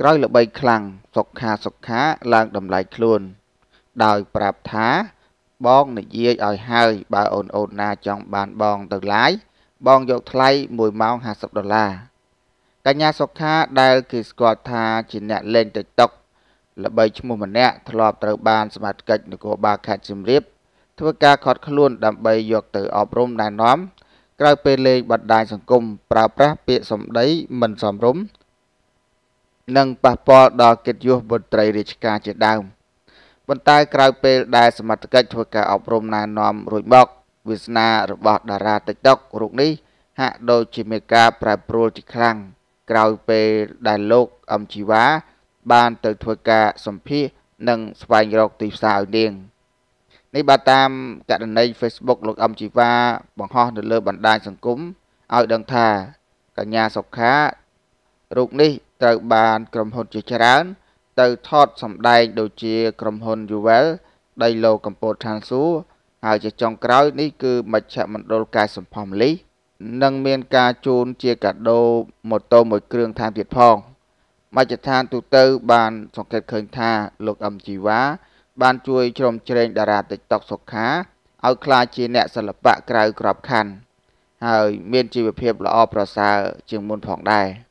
ក្រោយល្បីខ្លាំងសុខខាសុខខាឡើងតម្លៃខ្លួន ដោយប្រាប់ថាបងនិយាយឲ្យហើយបើអូនអូនណាចង់បានបងទៅឡាយបងយកថ្លៃ1ម៉ោង50ដុល្លារកញ្ញាសុខាដែលគេស្គាល់ថា ជាអ្នកលេង TikTok ល្បីឈ្មោះម្នាក់ធ្លាប់ត្រូវបានសមាជិកនគរបាលខេត្តសៀមរាប ធ្វើការខត់ខ្លួន ដើម្បីយកទៅអប់រំណែនាំ ក្រៅពេលលេងបណ្ដាញសង្គមប្រើប្រាស់ពាក្យសម្ដីមិនសមរម្យនិងប៉ះពាល់ដល់កិត្តិយសមន្ត្រីរាជការជាដើមប៉ុន្តែក្រោយពេលដែលសមត្ថកិច្ចធ្វើការអប់រំណែនាំរួចមកវាសនារបស់ តារា TikTok រូបនេះហាក់ដូចជាមានការប្រែប្រួលជាខ្លាំងក្រោយពេលដែលលោកអឹមជីវ៉ាបានទៅធ្វើការសម្ភាសនិងស្វែងរកទីផ្សារឲ្យនាងនេះបើតាមករណី Facebook លោកអឹមជីវ៉ាបង្ហោះនៅលើបណ្ដាញសង្គមឲ្យដឹងថាកញ្ញាសុខារូបនេះត្រូវបានក្រុមហ៊ុនជាច្រើនទៅថតសម្ដែងដូចជាក្រុមហ៊ុន Yuvel ដីឡូកម្ពុជាឋានសួគ៌ហើយជាចុងក្រោយនេះគឺមជ្ឈមណ្ឌលកែសម្ផស្សម្លិះនិងមានការជូនជាកាដូម៉ូតូមួយគ្រឿងថែមទៀតផងមជ្ឈដ្ឋានទូទៅ បានសង្កេតឃើញថាលោកអឹមជីវ៉ាបានជួយ ជ្រោមជ្រែងតារា TikTok សុខាឲ្យក្លាយជាអ្នកសិល្បៈក្រៅក្របខ័ណ្ឌហើយ មានជីវភាពល្អប្រសើរជាងមុនផងដែរ។